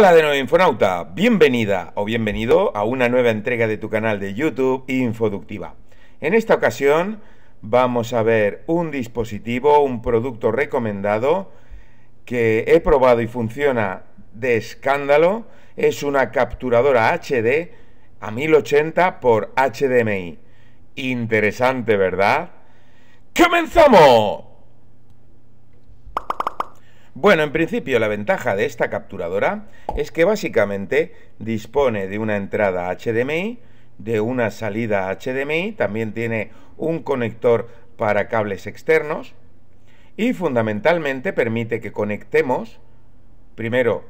Hola de nuevo Infonauta, bienvenida o bienvenido a una nueva entrega de tu canal de YouTube Infoductiva. En esta ocasión vamos a ver un dispositivo, un producto recomendado que he probado y funciona de escándalo. Es una capturadora HD a 1080 por HDMI. Interesante, ¿verdad? ¡Comenzamos! Bueno, en principio la ventaja de esta capturadora es que básicamente dispone de una entrada HDMI, de una salida HDMI, también tiene un conector para cables externos y fundamentalmente permite que conectemos primero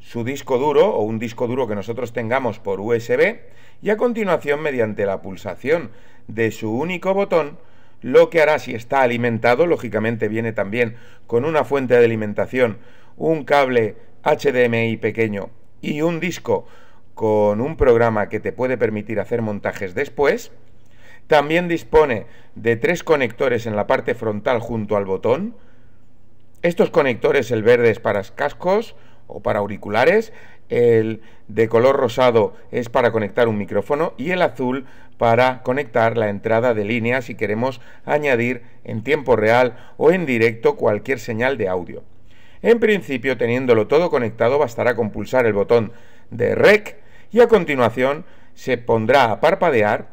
su disco duro o un disco duro que nosotros tengamos por USB y a continuación mediante la pulsación de su único botón lo que hará si está alimentado, lógicamente viene también con una fuente de alimentación, un cable HDMI pequeño y un disco con un programa que te puede permitir hacer montajes después. También dispone de tres conectores en la parte frontal junto al botón. Estos conectores, el verde es para cascos, o para auriculares, el de color rosado es para conectar un micrófono y el azul para conectar la entrada de línea si queremos añadir en tiempo real o en directo cualquier señal de audio. En principio, teniéndolo todo conectado, bastará con pulsar el botón de REC y a continuación se pondrá a parpadear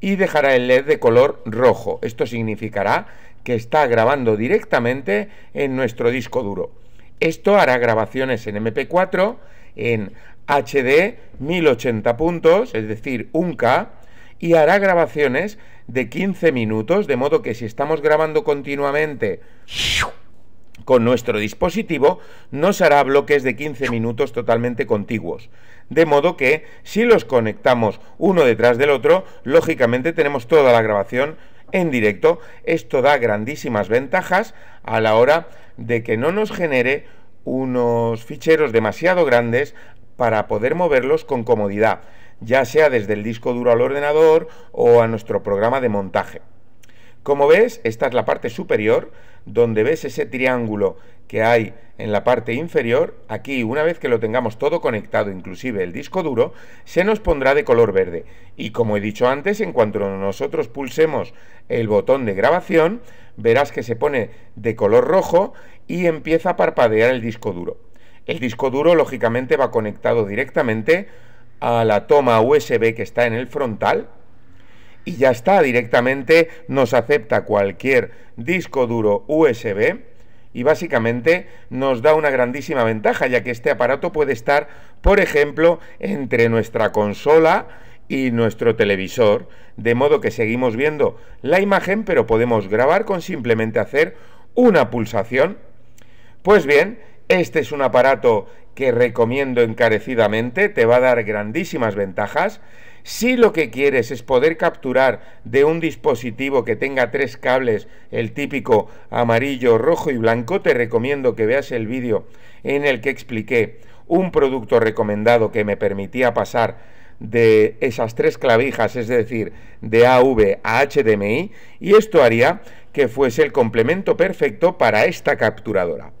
y dejará el LED de color rojo. Esto significará que está grabando directamente en nuestro disco duro. Esto hará grabaciones en MP4 en HD 1080 puntos, es decir, 1K, y hará grabaciones de 15 minutos, de modo que si estamos grabando continuamente con nuestro dispositivo, nos hará bloques de 15 minutos totalmente contiguos. De modo que si los conectamos uno detrás del otro, lógicamente tenemos toda la grabación en directo. Esto da grandísimas ventajas a la hora de que no nos genere unos ficheros demasiado grandes para poder moverlos con comodidad, ya sea desde el disco duro al ordenador o a nuestro programa de montaje. Como ves, esta es la parte superior, donde ves ese triángulo que hay en la parte inferior, aquí una vez que lo tengamos todo conectado, inclusive el disco duro, se nos pondrá de color verde. Y como he dicho antes, en cuanto nosotros pulsemos el botón de grabación, verás que se pone de color rojo y empieza a parpadear el disco duro. El disco duro lógicamente va conectado directamente a la toma USB que está en el frontal, y ya está, directamente nos acepta cualquier disco duro USB y básicamente nos da una grandísima ventaja ya que este aparato puede estar, por ejemplo, entre nuestra consola y nuestro televisor, de modo que seguimos viendo la imagen pero podemos grabar con simplemente hacer una pulsación. Pues bien, este es un aparato que recomiendo encarecidamente, te va a dar grandísimas ventajas si lo que quieres es poder capturar de un dispositivo que tenga tres cables, el típico amarillo, rojo y blanco, te recomiendo que veas el vídeo en el que expliqué un producto recomendado que me permitía pasar de esas tres clavijas, es decir, de AV a HDMI, y esto haría que fuese el complemento perfecto para esta capturadora.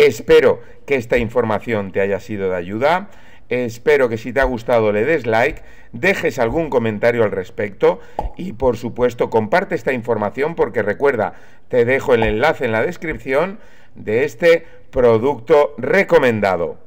Espero que esta información te haya sido de ayuda. Espero que si te ha gustado le des like, dejes algún comentario al respecto y por supuesto comparte esta información porque recuerda, te dejo el enlace en la descripción de este producto recomendado.